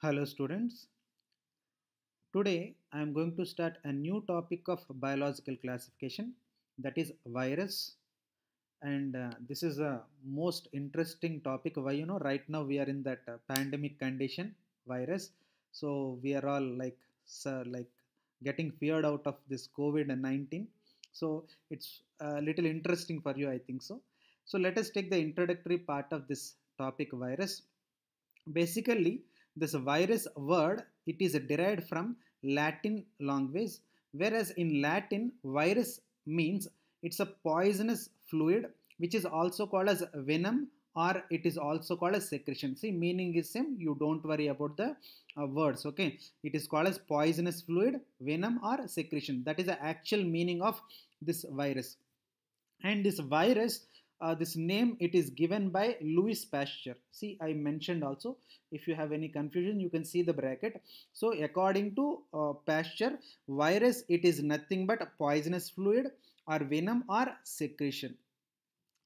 Hello students. Today I am going to start a new topic of biological classification that is virus and uh, this is a most interesting topic why you know right now we are in that uh, pandemic condition virus so we are all like sir like getting feared out of this COVID-19 so it's a little interesting for you I think so. So let us take the introductory part of this topic virus. Basically this virus word, it is derived from Latin language, whereas in Latin, virus means it's a poisonous fluid which is also called as venom or it is also called as secretion. See, meaning is same. You don't worry about the uh, words. Okay, it is called as poisonous fluid, venom, or secretion. That is the actual meaning of this virus. And this virus uh, this name it is given by Louis Pasteur see I mentioned also if you have any confusion you can see the bracket so according to uh, Pasteur virus it is nothing but poisonous fluid or venom or secretion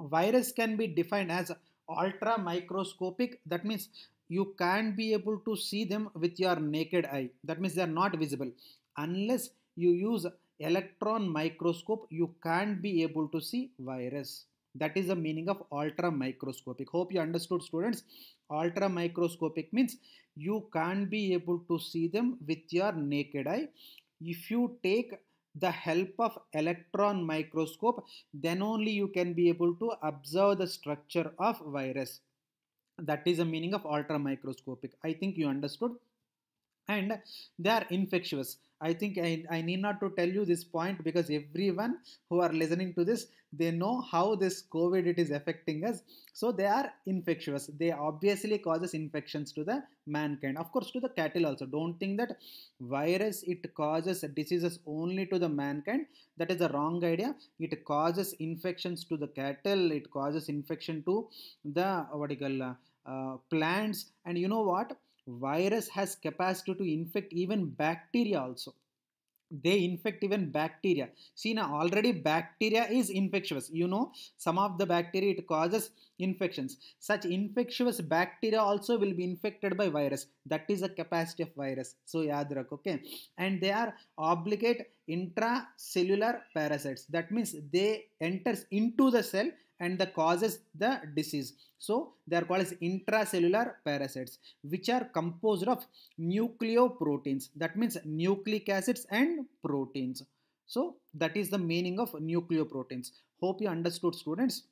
virus can be defined as ultra microscopic that means you can't be able to see them with your naked eye that means they are not visible unless you use electron microscope you can't be able to see virus that is the meaning of ultra microscopic. Hope you understood students. Ultra microscopic means you can't be able to see them with your naked eye. If you take the help of electron microscope, then only you can be able to observe the structure of virus. That is the meaning of ultra microscopic. I think you understood. And they are infectious I think I, I need not to tell you this point because everyone who are listening to this, they know how this COVID it is affecting us. So they are infectious. They obviously causes infections to the mankind. Of course, to the cattle also. Don't think that virus it causes diseases only to the mankind. That is a wrong idea. It causes infections to the cattle. It causes infection to the what do you call uh, uh plants. And you know what? virus has capacity to infect even bacteria also they infect even bacteria see now already bacteria is infectious you know some of the bacteria it causes infections such infectious bacteria also will be infected by virus that is the capacity of virus so yaad rakho okay and they are obligate intracellular parasites that means they enters into the cell and the causes the disease. So they are called as intracellular parasites which are composed of nucleoproteins that means nucleic acids and proteins. So that is the meaning of nucleoproteins. Hope you understood students.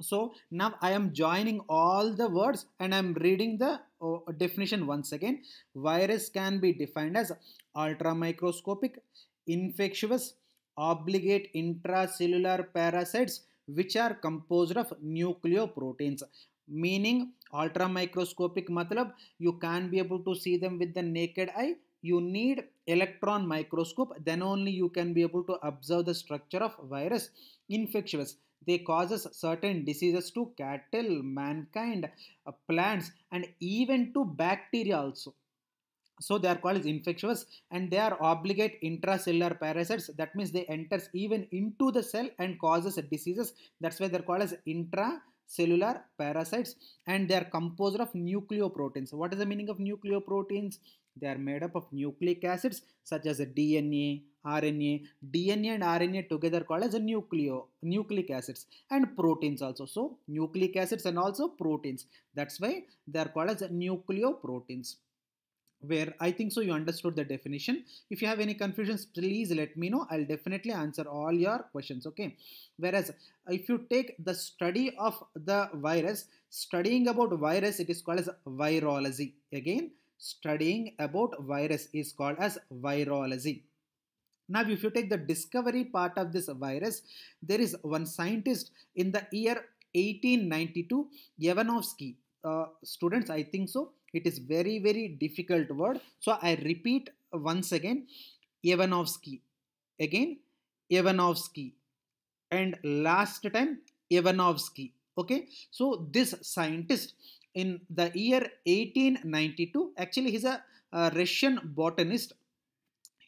So now I am joining all the words and I am reading the oh, definition once again. Virus can be defined as ultramicroscopic, infectious, obligate intracellular parasites which are composed of nucleoproteins meaning ultra microscopic matlab you can't be able to see them with the naked eye you need electron microscope then only you can be able to observe the structure of virus infectious they causes certain diseases to cattle mankind uh, plants and even to bacteria also so they are called as infectious and they are obligate intracellular parasites that means they enters even into the cell and causes diseases that's why they're called as intracellular parasites and they are composed of nucleoproteins what is the meaning of nucleoproteins they are made up of nucleic acids such as dna RNA, DNA and RNA together called as a nucleo, nucleic acids and proteins also. So nucleic acids and also proteins. That's why they are called as nucleoproteins where I think so you understood the definition. If you have any confusions, please let me know. I'll definitely answer all your questions, okay? Whereas if you take the study of the virus, studying about virus, it is called as virology. Again, studying about virus is called as virology. Now, if you take the discovery part of this virus, there is one scientist in the year 1892, Yevanovsky. Uh, students, I think so it is very very difficult word so i repeat once again ivanovsky again ivanovsky and last time ivanovsky okay so this scientist in the year 1892 actually he's a, a russian botanist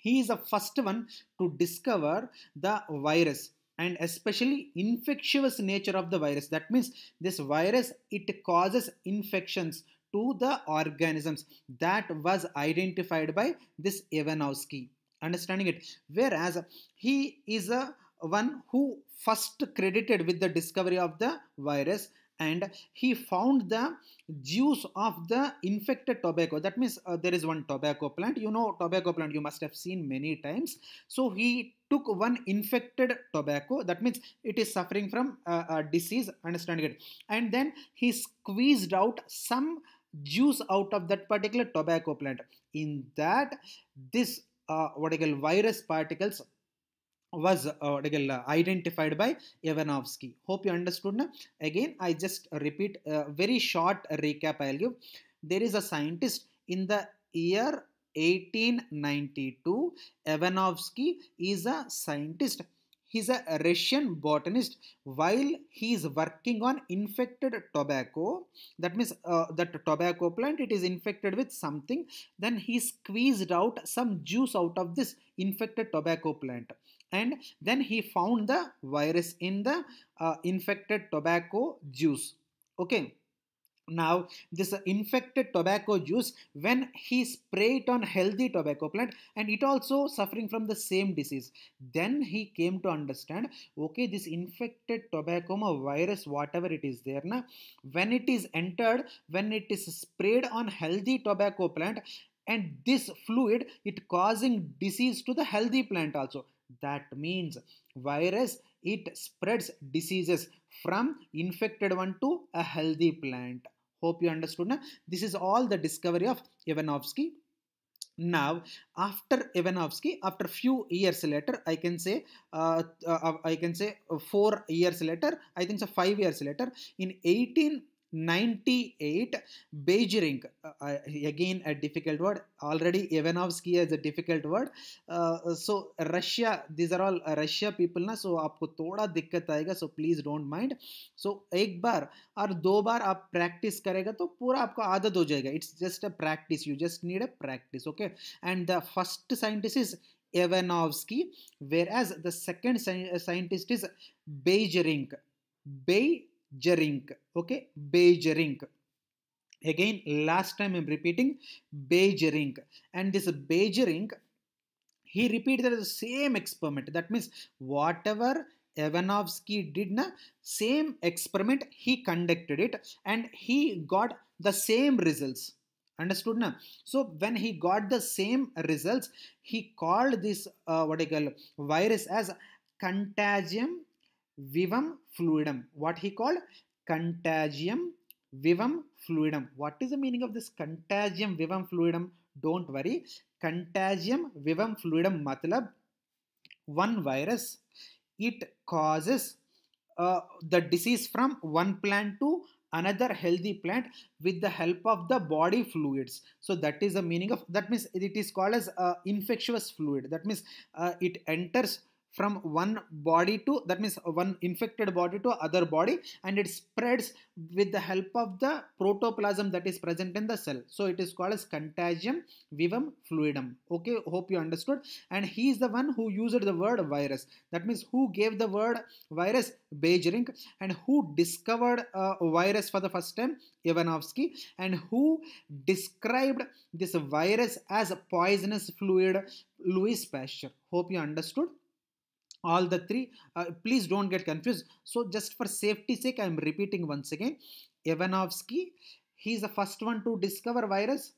he is the first one to discover the virus and especially infectious nature of the virus that means this virus it causes infections to the organisms that was identified by this Ivanovsky. Understanding it, whereas he is a one who first credited with the discovery of the virus and he found the juice of the infected tobacco that means uh, there is one tobacco plant you know tobacco plant you must have seen many times so he took one infected tobacco that means it is suffering from uh, a disease understanding it and then he squeezed out some juice out of that particular tobacco plant. In that, this uh, what I call virus particles was uh, uh, identified by Ivanovsky. Hope you understood. Na? Again, I just repeat a uh, very short recap I'll give. There is a scientist in the year 1892. Ivanovsky is a scientist He's a Russian botanist. While he is working on infected tobacco, that means uh, that tobacco plant, it is infected with something. Then he squeezed out some juice out of this infected tobacco plant. And then he found the virus in the uh, infected tobacco juice. Okay now, this infected tobacco juice, when he spray it on healthy tobacco plant and it also suffering from the same disease, then he came to understand, okay, this infected tobacco virus, whatever it is there, now, when it is entered, when it is sprayed on healthy tobacco plant and this fluid, it causing disease to the healthy plant also. That means virus, it spreads diseases from infected one to a healthy plant. Hope you understood. Now, this is all the discovery of Ivanovsky. Now, after Ivanovsky, after few years later, I can say, uh, uh, I can say uh, four years later, I think so five years later, in 18 98 Beijing uh, again a difficult word already Ivanovsky is a difficult word uh, so Russia these are all Russia people na so aapko thoda dikkat aayega so please don't mind so ek bar aur do bar aap practice karega to pura aapko aadat ho jayega it's just a practice you just need a practice okay and the first scientist is evanovsky whereas the second scientist is Beijing bay Beijing. Okay, Beijing. Again, last time I'm repeating Beijing. And this Beijing, he repeated the same experiment. That means whatever Evanovsky did na same experiment he conducted it and he got the same results understood na so when he got the same results he called this uh, what I call virus as contagium vivum fluidum, what he called contagium vivum fluidum. What is the meaning of this contagium vivum fluidum? Don't worry. Contagium vivum fluidum matlab one virus. It causes uh, the disease from one plant to another healthy plant with the help of the body fluids so that is the meaning of that means it is called as uh, infectious fluid that means uh, it enters from one body to that means one infected body to other body and it spreads with the help of the protoplasm that is present in the cell so it is called as contagium vivum fluidum okay hope you understood and he is the one who used the word virus that means who gave the word virus Beijering and who discovered a virus for the first time Ivanovsky and who described this virus as poisonous fluid Louis Pasteur hope you understood all the three uh, please don't get confused so just for safety sake i am repeating once again ivanovsky he is the first one to discover virus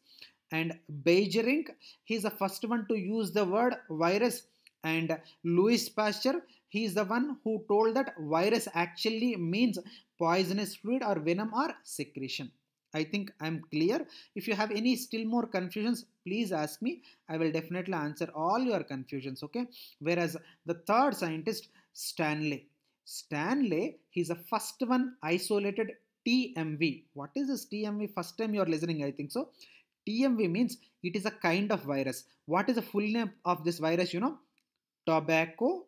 and beijerink he is the first one to use the word virus and Louis Pasteur, he is the one who told that virus actually means poisonous fluid or venom or secretion. I think I'm clear. If you have any still more confusions, please ask me. I will definitely answer all your confusions, okay? Whereas the third scientist, Stanley. Stanley, he's the first one isolated TMV. What is this TMV? First time you're listening, I think so. TMV means it is a kind of virus. What is the full name of this virus? You know, tobacco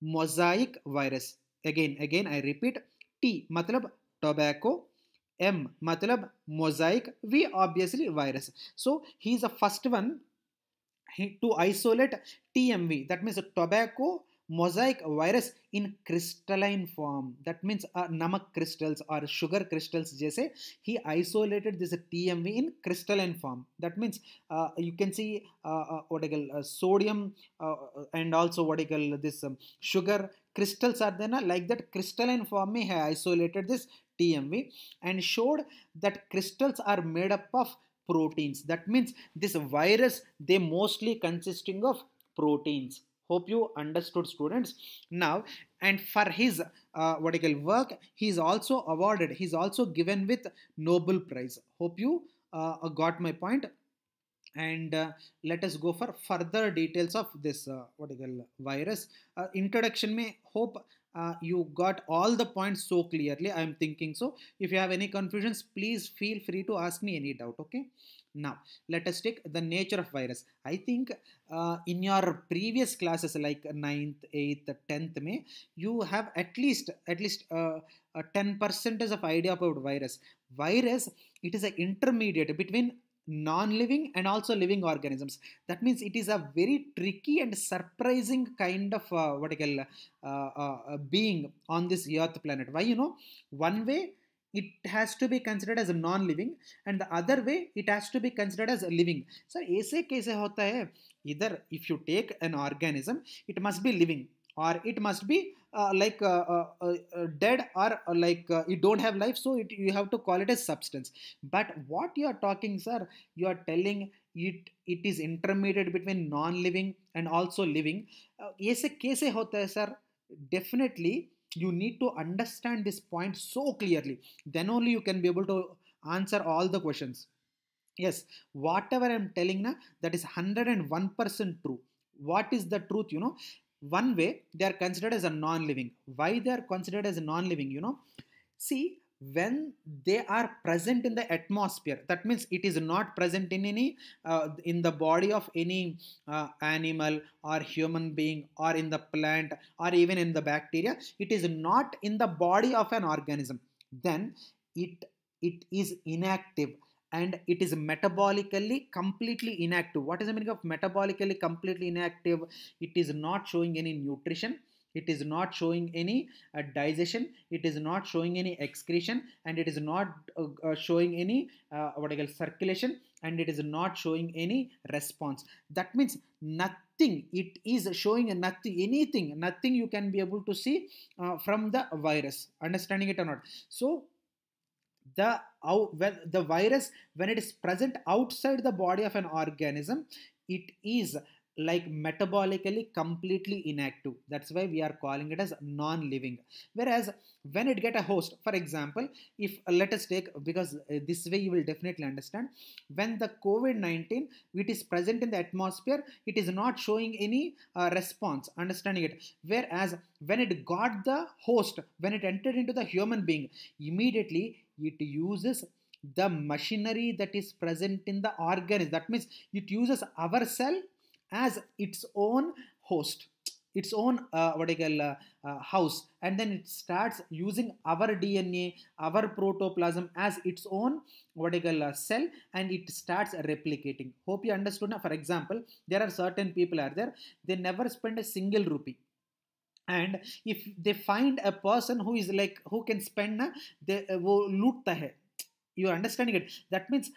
mosaic virus. Again, again, I repeat, T, matlab tobacco M matlab mosaic V obviously virus. So he is the first one to isolate TMV that means tobacco mosaic virus in crystalline form that means uh, namak crystals or sugar crystals jaise he isolated this tmv in crystalline form that means uh, you can see uh, uh what I call, uh, sodium uh, and also what call this um, sugar crystals are then like that crystalline form may isolated this TMV and showed that crystals are made up of proteins. That means this virus, they mostly consisting of proteins. Hope you understood students. Now, and for his uh, what I call work, he is also awarded, he is also given with Nobel Prize. Hope you uh, got my point and uh, let us go for further details of this uh, what is call virus uh, introduction may hope uh, you got all the points so clearly i'm thinking so if you have any confusions please feel free to ask me any doubt okay now let us take the nature of virus i think uh, in your previous classes like 9th 8th 10th may you have at least at least uh, a 10 percentage of idea about virus virus it is an intermediate between non-living and also living organisms that means it is a very tricky and surprising kind of uh, what you call uh, uh, uh, being on this earth planet why you know one way it has to be considered as a non-living and the other way it has to be considered as a living so ऐसे कैसे hota hai? either if you take an organism it must be living or it must be uh, like uh, uh, dead or like you don't have life so it, you have to call it a substance but what you are talking sir you are telling it it is intermediate between non-living and also living ऐसे कैसे होता है sir you need to understand this point so clearly then only you can be able to answer all the questions yes whatever i'm telling now, that is 101% true what is the truth you know one way they are considered as a non-living why they are considered as non-living you know see when they are present in the atmosphere that means it is not present in any uh, in the body of any uh, animal or human being or in the plant or even in the bacteria it is not in the body of an organism then it it is inactive and it is metabolically completely inactive. What is the meaning of metabolically completely inactive? It is not showing any nutrition it is not showing any uh, digestion it is not showing any excretion and it is not uh, uh, showing any uh, what I call circulation and it is not showing any response that means nothing it is showing nothing anything nothing you can be able to see uh, from the virus understanding it or not so the when the virus when it is present outside the body of an organism it is like metabolically completely inactive that's why we are calling it as non-living whereas when it get a host for example if let us take because uh, this way you will definitely understand when the covid-19 it is present in the atmosphere it is not showing any uh, response understanding it whereas when it got the host when it entered into the human being immediately it uses the machinery that is present in the organism. That means it uses our cell as its own host, its own uh, what I call uh, uh, house, and then it starts using our DNA, our protoplasm as its own what I call uh, cell, and it starts replicating. Hope you understood. Now, for example, there are certain people are there; they never spend a single rupee and if they find a person who is like who can spend spend ना दे वो लूटता you are understanding it that means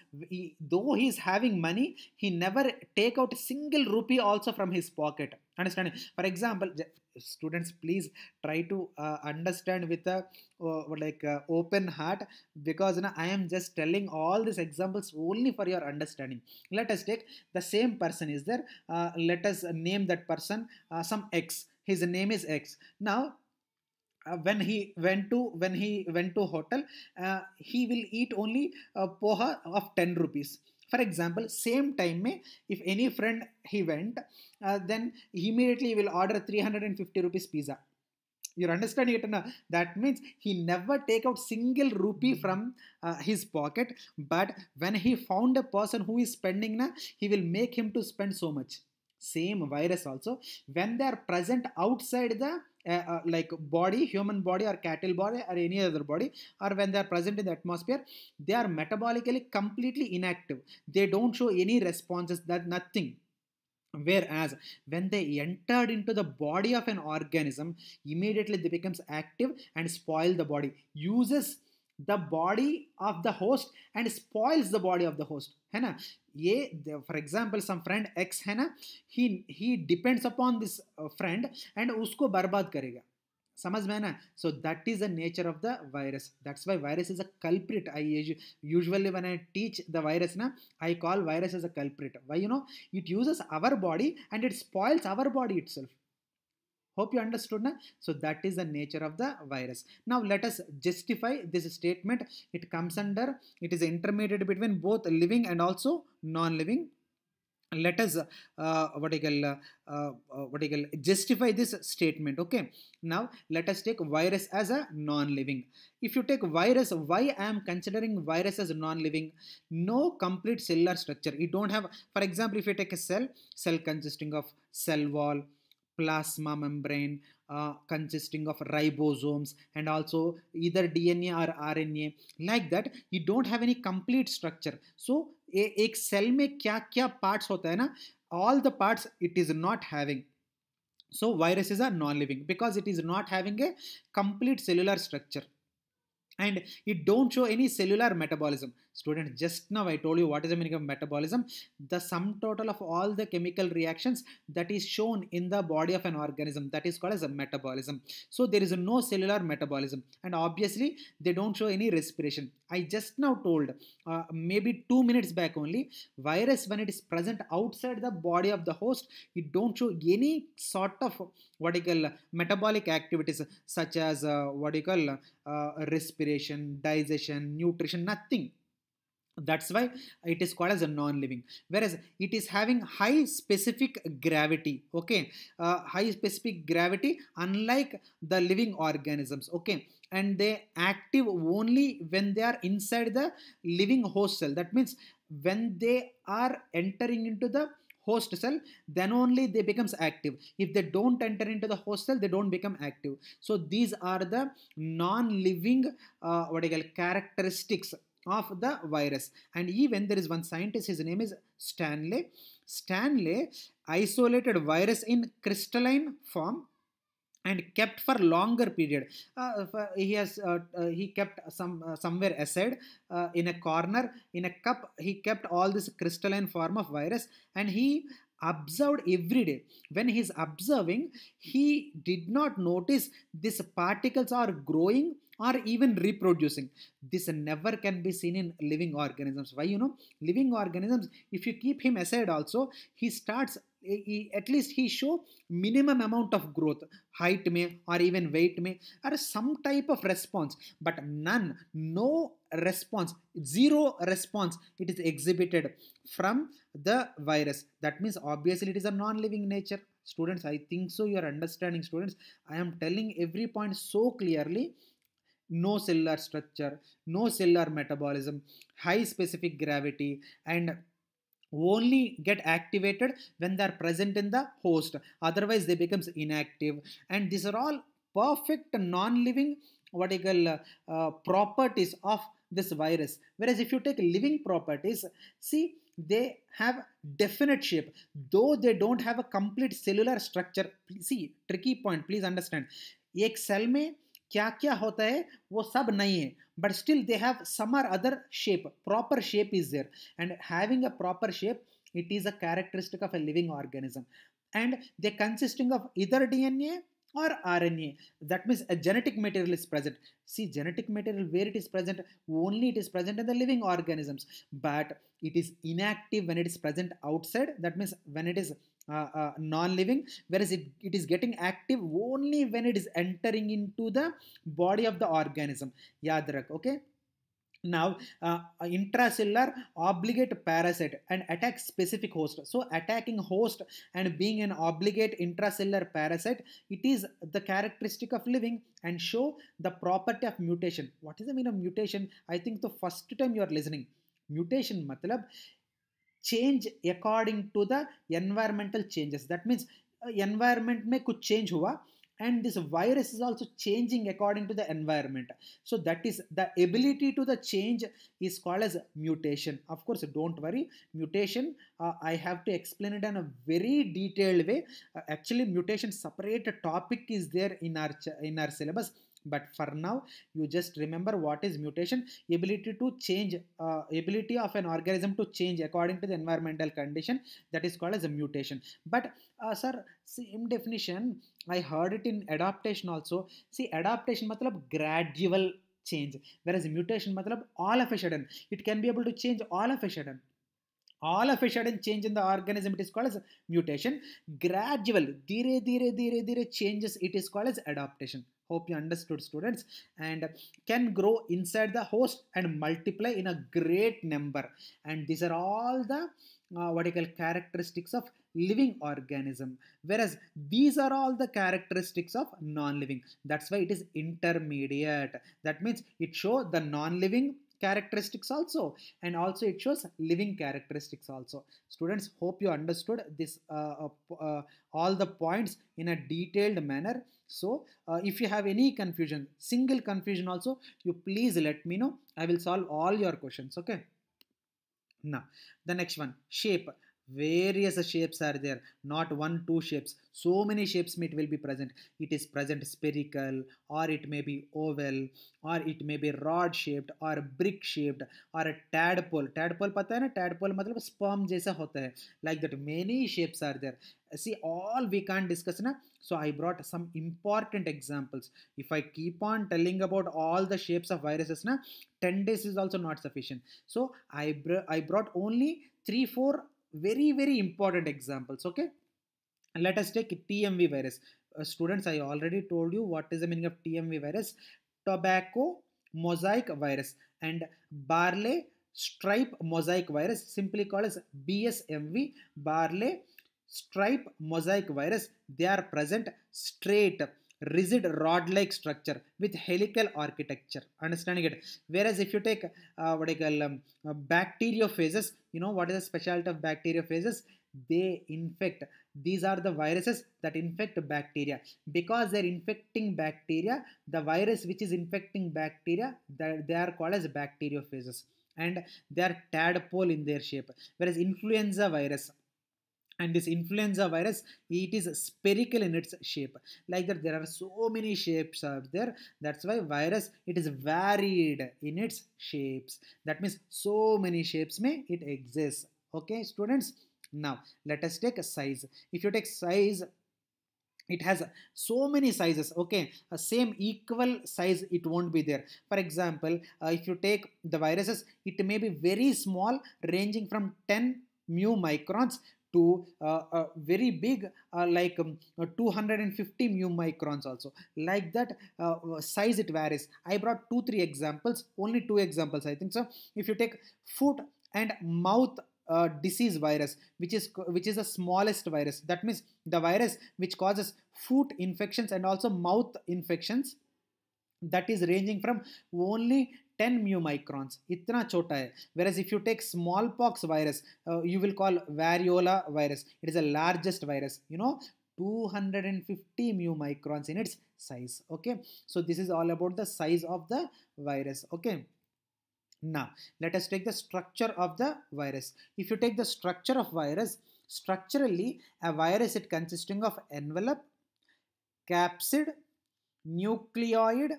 though he is having money he never take out a single rupee also from his pocket understanding for example students please try to uh, understand with a uh, like uh, open heart because you i am just telling all these examples only for your understanding let us take the same person is there let us name that person some x his name is X. Now uh, when he went to when he went to hotel uh, he will eat only a poha of 10 rupees for example same time mein, if any friend he went uh, then immediately will order 350 rupees pizza you're understanding it now that means he never take out single rupee from uh, his pocket but when he found a person who is spending na he will make him to spend so much same virus also when they are present outside the uh, uh, like body human body or cattle body or any other body or when they are present in the atmosphere they are metabolically completely inactive they don't show any responses that nothing whereas when they entered into the body of an organism immediately they becomes active and spoil the body uses the body of the host and spoils the body of the host है a the, for example some friend x है ना he he depends upon this uh, friend and उसको बर्बाद करेगा समझ में ना so that is the nature of the virus that's why virus is a culprit I usually when I teach the virus ना I call virus as a culprit why you know it uses our body and it spoils our body itself Hope you understood. Na? So that is the nature of the virus. Now let us justify this statement. It comes under, it is intermediate between both living and also non-living let us uh, what I call, uh, uh what I call, justify this statement okay now let us take virus as a non-living if you take virus why I am considering virus as non-living no complete cellular structure you don't have for example if you take a cell cell consisting of cell wall plasma membrane uh, consisting of ribosomes and also either DNA or RNA like that you don't have any complete structure so a एक cell में kya parts parts होता है ना all the parts it is so viruses are non-living because it is not having a complete cellular structure and it don't show any cellular metabolism Student, just now I told you what is the meaning of metabolism. The sum total of all the chemical reactions that is shown in the body of an organism that is called as a metabolism. So there is no cellular metabolism and obviously they don't show any respiration. I just now told uh, maybe two minutes back only virus when it is present outside the body of the host it don't show any sort of what you call metabolic activities such as uh, what you call uh, respiration digestion nutrition nothing that's why it is called as a non-living. Whereas it is having high specific gravity, okay, uh, high specific gravity unlike the living organisms, okay, and they active only when they are inside the living host cell. That means when they are entering into the host cell then only they becomes active if they don't enter into the host cell they don't become active so these are the non-living uh, what you call characteristics of the virus. And even there is one scientist, his name is Stanley. Stanley isolated virus in crystalline form and kept for longer period uh, uh he has uh, uh, he kept some uh, somewhere aside uh, in a corner in a cup he kept all this crystalline form of virus and he observed every day when he is observing he did not notice these particles are growing or even reproducing. This never can be seen in living organisms. Why? You know, living organisms, if you keep him aside also, he starts he, at least he show minimum amount of growth height may or even weight may or some type of response but none no response zero response it is exhibited from the virus that means obviously it is a non-living nature students i think so you are understanding students i am telling every point so clearly no cellular structure, no cellular metabolism, high specific gravity, and only get activated when they are present in the host otherwise they becomes inactive and these are all perfect non-living what you call uh, properties of this virus whereas if you take living properties see they have definite shape though they don't have a complete cellular structure see tricky point please understand a cell क्या क्या होता है वो सब नहीं है but still they have some or other shape proper shape is there and having a proper shape it is a characteristic of a living organism and they consisting of either dna or RNA. That means a genetic material is present. See, genetic material where it is present, only it is present in the living organisms, but it is inactive when it is present outside. That means when it is uh, uh, non-living whereas it, it is getting active only when it is entering into the body of the organism yaad okay now uh, uh, intracellular obligate parasite and attack specific host so attacking host and being an obligate intracellular parasite it is the characteristic of living and show the property of mutation what is the mean of mutation i think the first time you are listening mutation matlab change according to the environmental changes. That means uh, environment may could change hua and this virus is also changing according to the environment so that is the ability to the change is called as mutation of course don't worry mutation uh, i have to explain it in a very detailed way uh, actually mutation separate topic is there in our in our syllabus but for now you just remember what is mutation ability to change uh, ability of an organism to change according to the environmental condition that is called as a mutation but uh, sir same definition i heard it in adaptation also see adaptation matlab gradual change whereas mutation matlab all of a sudden it can be able to change all of a sudden all of a sudden change in the organism it is called as mutation gradual dire dire dire dire changes it is called as adaptation hope you understood students and can grow inside the host and multiply in a great number and these are all the uh, what you call characteristics of living organism whereas these are all the characteristics of non-living that's why it is intermediate that means it show the non-living characteristics also and also it shows living characteristics also students hope you understood this uh, uh, uh all the points in a detailed manner so uh, if you have any confusion, single confusion also, you please let me know. I will solve all your questions. Okay. Now, the next one, shape various shapes are there not one two shapes so many shapes it will be present it is present spherical or it may be oval or it may be rod shaped or brick shaped or a tadpole tadpole pata hai na tadpole matlab sperm jaisa hota hai like that many shapes are there see all we can't discuss na so i brought some important examples if i keep on telling about all the shapes of viruses na 10 days is also not sufficient so i br i brought only 3 4 very, very important examples, okay? Let us take TMV virus. Uh, students, I already told you what is the meaning of TMV virus. Tobacco mosaic virus and barley stripe mosaic virus simply called as BSMV barley stripe mosaic virus they are present straight rigid rod-like structure with helical architecture. Understanding it? Whereas if you take uh, what I call um, uh, bacteriophages, you know what is the specialty of bacteriophages? They infect. These are the viruses that infect bacteria. Because they're infecting bacteria, the virus which is infecting bacteria, they are called as bacteriophages and they are tadpole in their shape. Whereas influenza virus, and this influenza virus it is spherical in its shape like that there are so many shapes out there that's why virus it is varied in its shapes that means so many shapes may it exists okay students now let us take a size if you take size it has so many sizes okay a same equal size it won't be there for example uh, if you take the viruses it may be very small ranging from 10 mu microns to uh, uh, very big uh, like um, 250 mu microns also like that size it varies i brought two three examples only two examples i think so if you take foot and mouth uh, disease virus which is which is the smallest virus that means the virus which causes foot infections and also mouth infections that is ranging from only 10 mu microns itna chota hai whereas if you take smallpox virus uh, you will call variola virus it is the largest virus you know 250 mu microns in its size okay so this is all about the size of the virus okay now let us take the structure of the virus if you take the structure of virus structurally a virus it consisting of envelope capsid nucleoid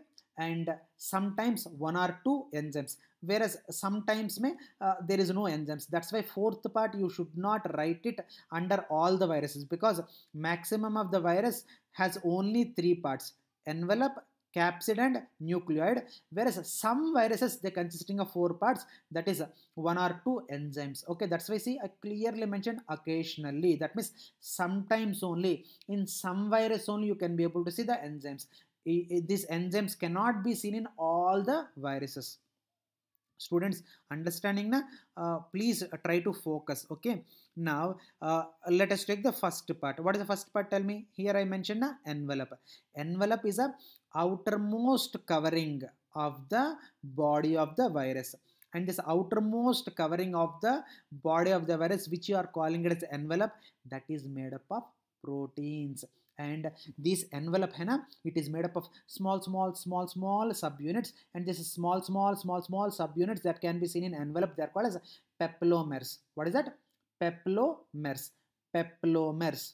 and sometimes one or two enzymes whereas sometimes may uh, there is no enzymes that's why fourth part you should not write it under all the viruses because maximum of the virus has only three parts envelope capsid and nucleoid whereas some viruses they consisting of four parts that is one or two enzymes okay that's why see i clearly mentioned occasionally that means sometimes only in some virus only you can be able to see the enzymes these enzymes cannot be seen in all the viruses students understanding na uh, please try to focus okay now uh, let us take the first part what is the first part tell me here i mentioned na envelope envelope is a outermost covering of the body of the virus and this outermost covering of the body of the virus which you are calling it as envelope that is made up of proteins and this envelope hai it is made up of small small small small subunits and this small small small small subunits that can be seen in envelope they are called as papillomers what is that papillomers papillomers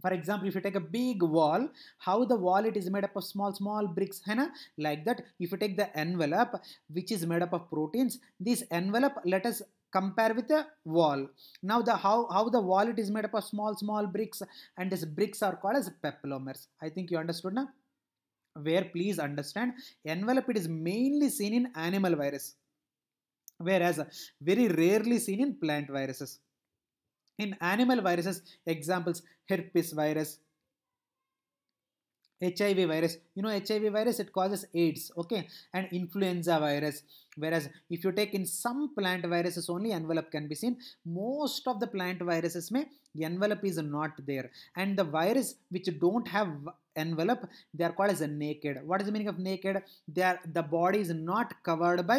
for example if you take a big wall how the wall it is made up of small small bricks hai like that if you take the envelope which is made up of proteins this envelope let us compare with a wall now the how how the wall it is made up of small small bricks and these bricks are called as papillomers i think you understood now where please understand envelope it is mainly seen in animal virus whereas very rarely seen in plant viruses in animal viruses examples herpes virus HIV virus. You know HIV virus, it causes AIDS, okay? And influenza virus. Whereas if you take in some plant viruses only envelope can be seen. Most of the plant viruses may envelope is not there. And the virus which don't have envelope they are called as naked what is the meaning of naked they are the body is not covered by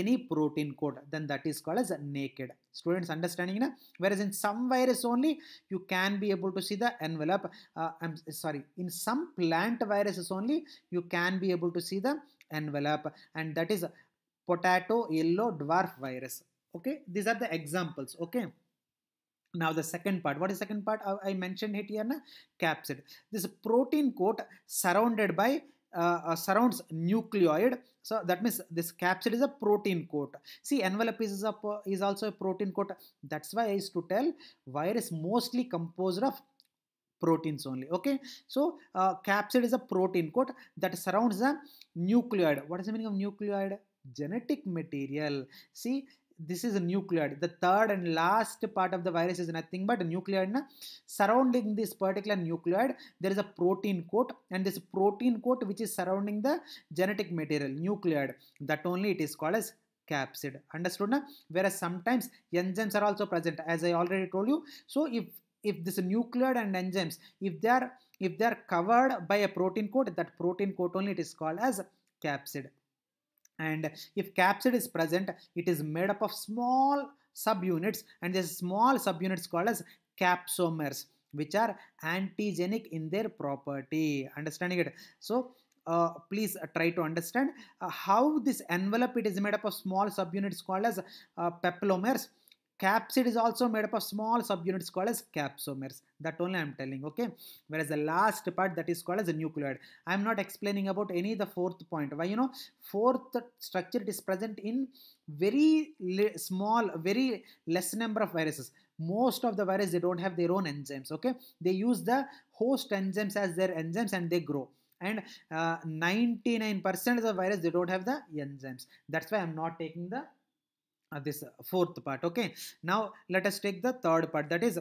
any protein coat then that is called as naked students understanding na? whereas in some virus only you can be able to see the envelope uh, i'm sorry in some plant viruses only you can be able to see the envelope and that is potato yellow dwarf virus okay these are the examples okay now the second part, what is second part? Uh, I mentioned it here, na? capsid. This protein coat surrounded by uh, uh, surrounds nucleoid so that means this capsid is a protein coat see envelope is a, is also a protein coat that's why i used to tell virus mostly composed of proteins only okay so uh, capsid is a protein coat that surrounds the nucleoid what is the meaning of nucleoid genetic material see this is a nucleoid. The third and last part of the virus is nothing but a nucleoid. Na? Surrounding this particular nucleoid, there is a protein coat and this protein coat which is surrounding the genetic material, nucleoid. That only it is called as capsid. Understood? Na? Whereas sometimes enzymes are also present as I already told you. So if if this nucleoid and enzymes, if they are if they are covered by a protein coat, that protein coat only it is called as capsid and if capsid is present it is made up of small subunits and these small subunits called as capsomers which are antigenic in their property understanding it so uh, please try to understand uh, how this envelope it is made up of small subunits called as uh, capsid is also made up of small subunits called as capsomers that only i'm telling okay whereas the last part that is called as a nucleoid i'm not explaining about any the fourth point why you know fourth structure is present in very small very less number of viruses most of the viruses they don't have their own enzymes okay they use the host enzymes as their enzymes and they grow and 99% uh, of the virus they don't have the enzymes that's why i'm not taking the uh, this uh, fourth part okay now let us take the third part that is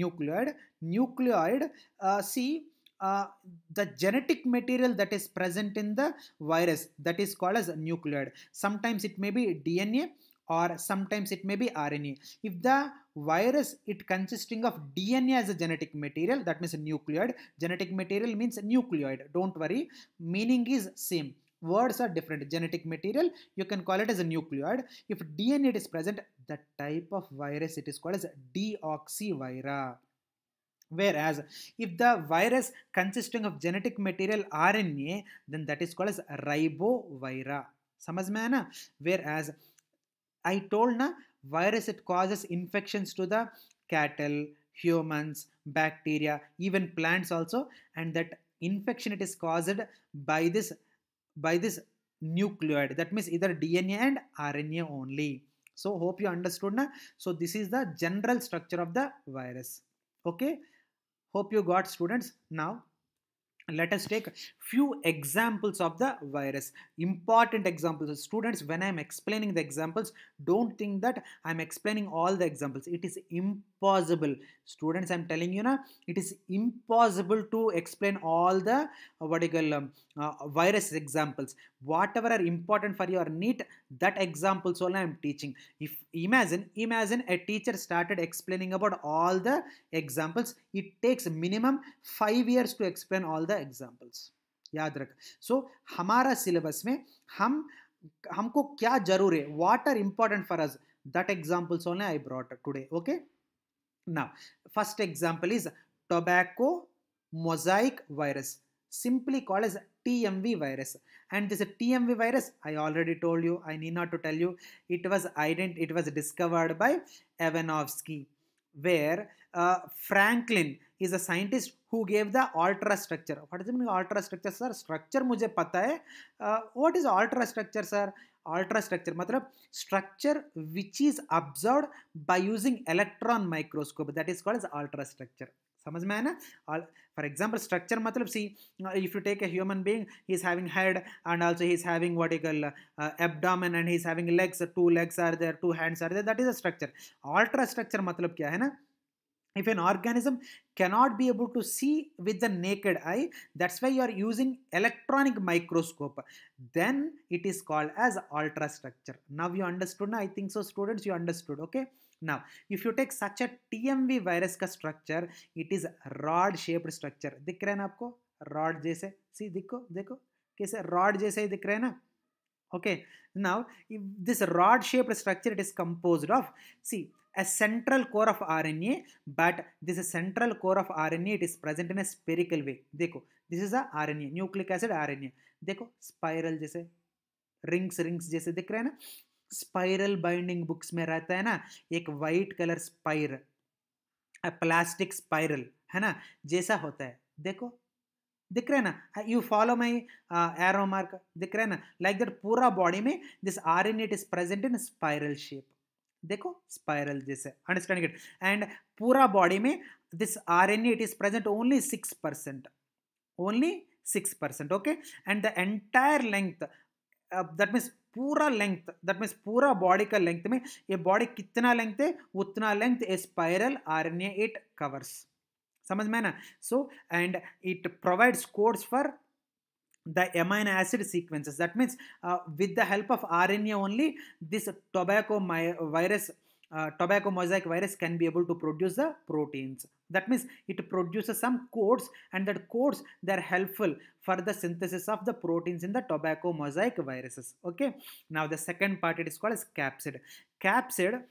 nucleoid nucleoid uh, see uh, the genetic material that is present in the virus that is called as nucleoid sometimes it may be dna or sometimes it may be RNA. If the virus it consisting of DNA as a genetic material that means nucleoid genetic material means nucleoid don't worry meaning is same words are different genetic material you can call it as a nucleoid if dna is present the type of virus it is called as deoxyvira whereas if the virus consisting of genetic material rna then that is called as ribovira समझ में है ना where as I virus it causes infections to the cattle humans bacteria even plants also and that infection it is caused by this by this nucleoid that means either DNA and RNA only. So hope you understood na. So this is the general structure of the virus. Okay. Hope you got students. Now let us take few examples of the virus important examples students when i'm explaining the examples don't think that i'm explaining all the examples it is important impossible students i'm telling you na it is impossible to explain all the uh, what you call um, uh, virus examples whatever are important for your neat that examples only i'm teaching if imagine imagine a teacher started explaining about all the examples it takes minimum 5 years to explain all the examples याद रख सो so, हमारा syllabus में हम हमको क्या जरूर है what are important for us that examples only I brought today. Okay. Now, first example is tobacco mosaic virus, simply called as TMV virus. And this TMV virus, I already told you, I need not to tell you, it was ident it was discovered by Evanovsky, where uh, Franklin is a scientist who gave the ultra structure. What does it mean ultra structure, sir? Structure मुझे पता Uh, what is ultra structure, sir? Ultra structure मतलब structure which is observe by using electron microscope that is called ultra structure समझ में आया ना for example structure मतलब see if you take a human being he is having head and also he is having what you call abdomen and he is having legs two legs are there two hands are there that is a structure ultra structure मतलब क्या है ना if an organism cannot be able to see with the naked eye that's why you are using electronic microscope then it is called as ultrastructure now you understood now i think so students you understood okay now, if you take such a TMV virus structure, it is rod shaped structure. दिख रहा है rod jaise. See, देखो देखो Kaise? rod jaise ही दिख na. Okay, now this rod shaped structure it is composed of see a central core of RNA, but this central core of RNA it is present in a spherical way. देखो, this is a RNA, nucleic acid RNA. देखो, spiral जैसे rings rings जैसे दिख रहे हैं ना Spiral binding books में रहता है ना एक white color spiral, a plastic spiral है ना जैसा होता है देखो दिख रहा है ना you follow my arrow mark दिख रहा है ना लाइक दैट पूरा बॉडी में this R N it is present in spiral shape देखो स्पायरल जैसे अंडरस्टैंडिंग इट एंड पूरा बॉडी में this R N it is present only six percent only six percent okay and the entire length that means पूरा length that means पूरा body का length में ये body कितना लेंथ है उतना length a spiral are it covers समझ में ना so and it provides codes for the amino acid sequences. That means uh, with the help of RNA only, this tobacco virus, uh, tobacco mosaic virus can be able to produce the proteins. That means it produces some codes and that codes they are helpful for the synthesis of the proteins in the tobacco mosaic viruses. Okay. Now the second part it is called as capsid. Capsid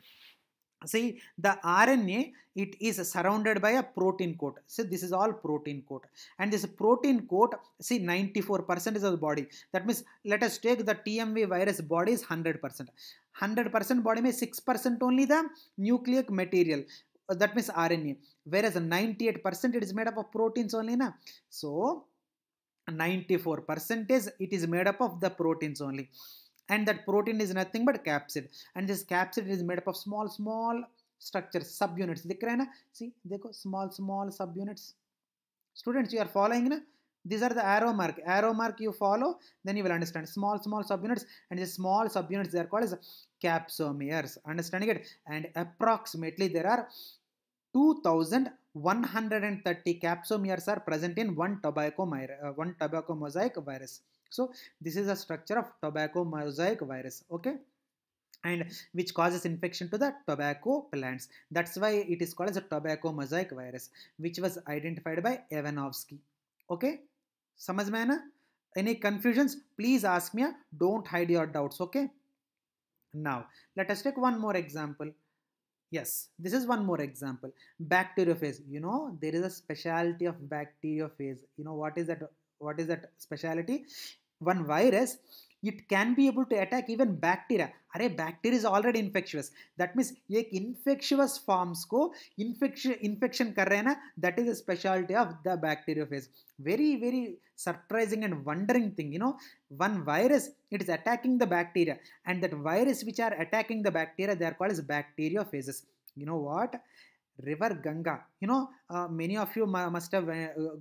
See the RNA, it is surrounded by a protein coat. So this is all protein coat. And this protein coat, see 94% is of the body. That means let us take the TMV virus body is 100%. 100% body may 6% only the nucleic material. That means RNA. Whereas 98% it is made up of proteins only. Na? So 94% it is is made up of the proteins only and that protein is nothing but capsid and this capsid is made up of small small structures subunits dikh raha na see dekho small small subunits students you are following na these are the arrow mark arrow mark you follow then you will understand small small subunits and the small subunits they are called as capsomeres understanding it and approximately there are 2130 capsomeres are present in one tobacco, uh, one tobacco mosaic virus so this is a structure of tobacco mosaic virus okay and which causes infection to the tobacco plants that's why it is called as a tobacco mosaic virus which was identified by Evanovsky okay समझ में है any confusions please ask me don't hide your doubts okay now let us take one more example yes this is one more example bacteriophage you know there is a specialty of bacteriophage you know what is that what is that speciality one virus it can be able to attack even bacteria are bacteria is already infectious that means a infectious forms ko infection infection kar na, that is a specialty of the bacteriophage very very surprising and wondering thing you know one virus it is attacking the bacteria and that virus which are attacking the bacteria they are called as bacteriophages you know what river Ganga. You know, uh, many of you must have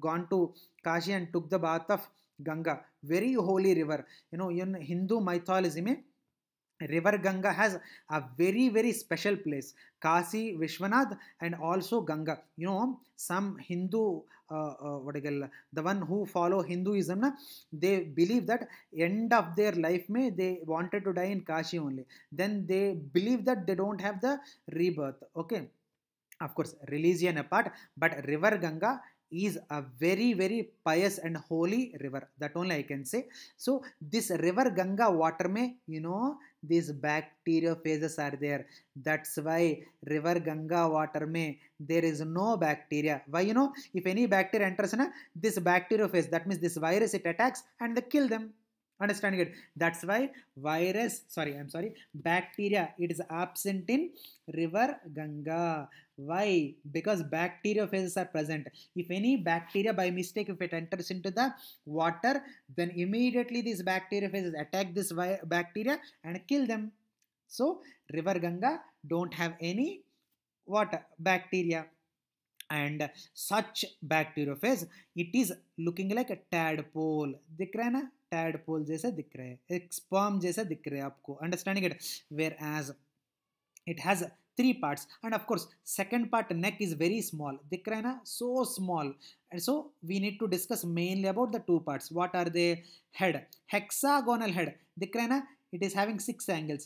gone to Kashi and took the bath of Ganga, very holy river. You know, in Hindu mythology, me river Ganga has a very, very special place. kashi Vishwanath, and also Ganga. You know, some Hindu, uh, uh, what call the one who follow Hinduism, na, they believe that end of their life, may they wanted to die in Kashi only. Then they believe that they don't have the rebirth. Okay. of course religion apart but river ganga is a very very pious and holy river that only i can say so this river ganga water may you know these bacteriophages are there that's why river ganga water may there is no bacteria why you know if any bacteria enters na this bacteriophage that means this virus it attacks and they kill them understanding it that's why virus sorry i'm sorry bacteria it is absent in river ganga why? Because bacteriophages are present. If any bacteria by mistake, if it enters into the water, then immediately these bacteriophages attack this bacteria and kill them. So river Ganga don't have any water bacteria and such bacteriophage it is looking like a tadpole दिख रहा tadpole जैसा दिख रहा है sperm जैसा दिख understanding it whereas it has three parts and of course second part neck is very small dikh raha so small and so we need to discuss mainly about the two parts what are they head hexagonal head dikh raha it is having six angles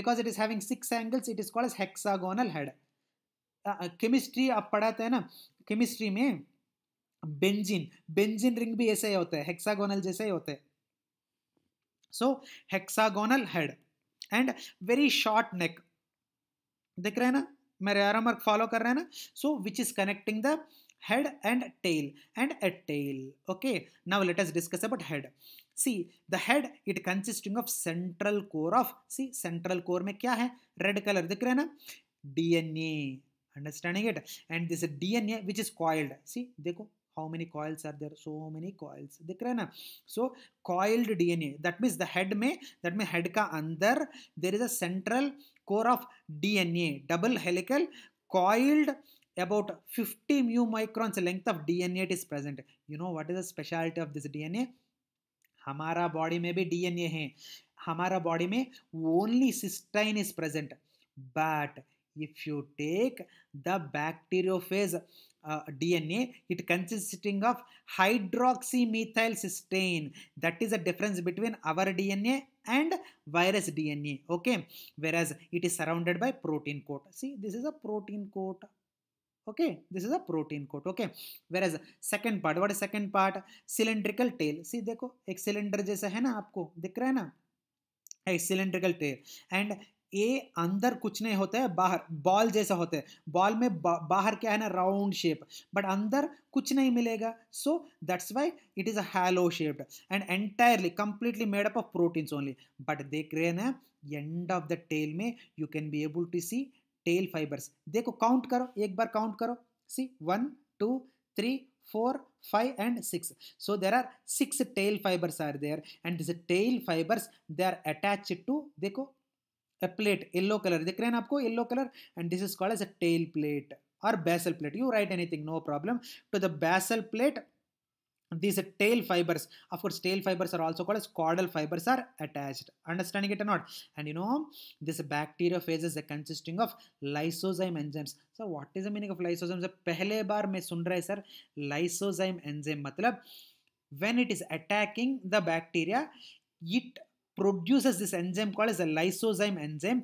because it is having six angles it is called as hexagonal head uh, uh, Chemistry आप पढ़ाते हैं ना chemistry में benzene benzene ring भी ऐसे ही होते हैं hexagonal जैसे ही होते हैं so hexagonal head and very short neck देख रहे हैं ना मेरे आर मार्क फॉलो कर रहे हैं ना so which is connecting the head and tail and a tail okay now let us discuss about head see the head it consisting of central core of see central core में क्या है red colour दिख रहे हैं ना DNA understanding it and this DNA which is coiled see देखो how many coils are there so many coils दिख रहे हैं ना so coiled DNA that means the head में दैट मीन हेड का अंदर there is a central core of DNA, double helical coiled about 50 mu microns length of DNA it is present. You know what is the speciality of this DNA? हमारा body में भी DNA है हमारा body में only cysteine is present but if you take the bacteriophage Uh, DNA. It consisting of hydroxymethylcysteine. That is the difference between our DNA and virus DNA. Okay. Whereas it is surrounded by protein coat. See, this is a protein coat okay this is a protein coat okay whereas second part what is second part cylindrical tail see देखो एक cylinder जैसा है ना आपको दिख रहा है ना एक cylindrical tail. And ए अंदर कुछ नहीं होता है बाहर बॉल जैसा होता है बॉल में बा, बाहर क्या है ना राउंड शेप बट अंदर कुछ नहीं मिलेगा so that's why it is a hollow shaped and entirely completely made up of proteins only but देख रहे हैं ना एंड ऑफ द टेल में you can be able to see tail fibres देखो काउंट करो एक बार काउंट करो see one two three four five and six so there are six tail fibres are there and tail fibres they are attach to देखो a plate yellow color दिख रहे हैं आपको yellow color and this is called as a tail plate or basal plate you write anything no problem to the basal plate these tail fibers of course tail fibers are also called as caudal fibers are attached understanding it or not and you know this bacteriophage is consisting of lysozyme enzymes so what is the meaning of lysozymes pehle bar main sun raha sir lysozyme enzyme matlab when it is attacking the bacteria it produces this enzyme called as a lysozyme enzyme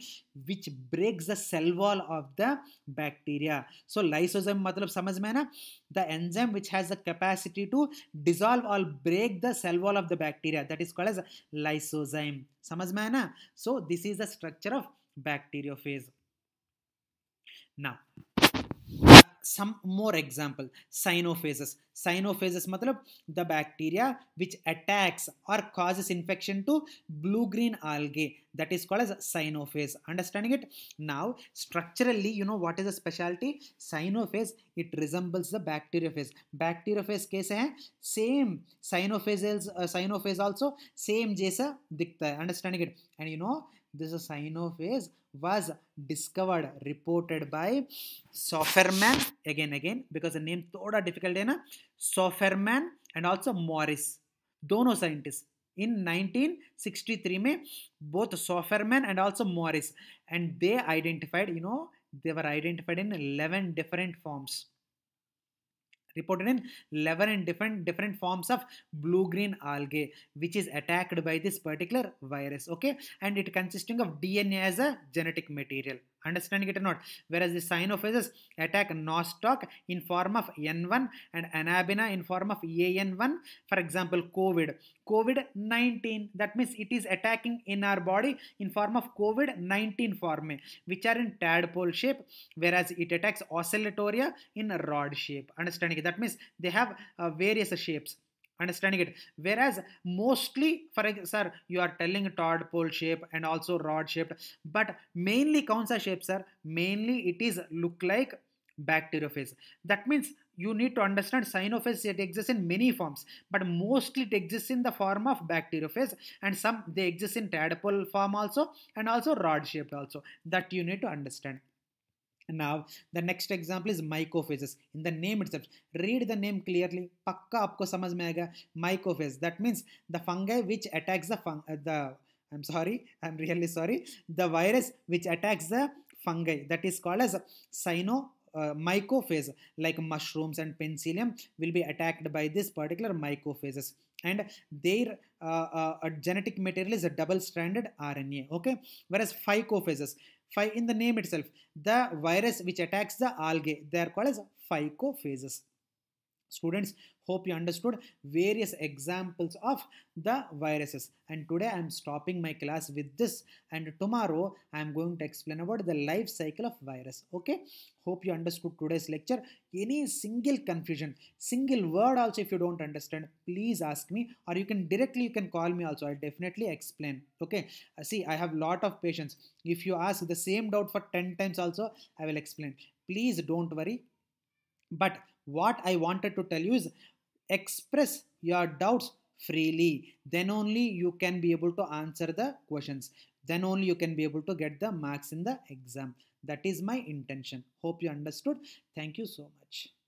which breaks the cell wall of the bacteria. So lysozyme मतलब समझ में ना the enzyme which has the capacity to dissolve or break the cell wall of the bacteria that is called as lysozyme. समझ में ना so this is the structure of bacteriophage. Now some more example cyanophages cyanophages मतलब the bacteria which attacks और causes infection to blue green algae that is called as cyanophage understanding it now structurally you know what is a speciality cyanophage it resembles the bacteriophage bacteriophage कैसे हैं same cyanophage cyanophage also same जैसा दिखता है understanding it and you know this sign of is was discovered reported by Sofferman again again because the name thoda difficult hai na Sofferman and also Morris dono scientists in 1963 में both Sofferman and also Morris and they identified you know they were identified in 11 different forms reported in 11 different different forms of blue green algae which is attacked by this particular virus okay and it consisting of dna as a genetic material understanding it or not whereas the phases attack nostoc in form of n1 and anabina in form of an1 for example covid covid-19 that means it is attacking in our body in form of covid-19 form, which are in tadpole shape whereas it attacks oscillatoria in rod shape understanding it? that means they have uh, various shapes understanding it whereas mostly for sir you are telling tadpole shape and also rod shape but mainly kaun sa shape sir mainly it is look like bacteriophage that means you need to understand sinophase. it exists in many forms but mostly it exists in the form of bacteriophage and some they exist in tadpole form also and also rod shaped also that you need to understand now, the next example is mycophages. In the name itself, read the name clearly. Pakka apko samajh mein aega. Mycophages. That means the fungi which attacks the fung uh, the I'm sorry, I'm really sorry. The virus which attacks the fungi that is called as cyno uh, mycophage like mushrooms and penicillium will be attacked by this particular mycophages and their uh, uh, genetic material is a double stranded RNA okay whereas phycophages Phy in the name itself, the virus which attacks the algae, they are called as phycophages. Students, hope you understood various examples of the viruses. And today I'm stopping my class with this. And tomorrow I'm going to explain about the life cycle of virus. Okay. Hope you understood today's lecture. Any single confusion, single word also if you don't understand, please ask me or you can directly you can call me also. I'll definitely explain. Okay. Uh, see, I have lot of patience. If you ask the same doubt for 10 times also, I will explain. Please don't worry. But what I wanted to tell you is express your doubts freely. Then only you can be able to answer the questions. Then only you can be able to get the marks in the exam. That is my intention. Hope you understood. Thank you so much.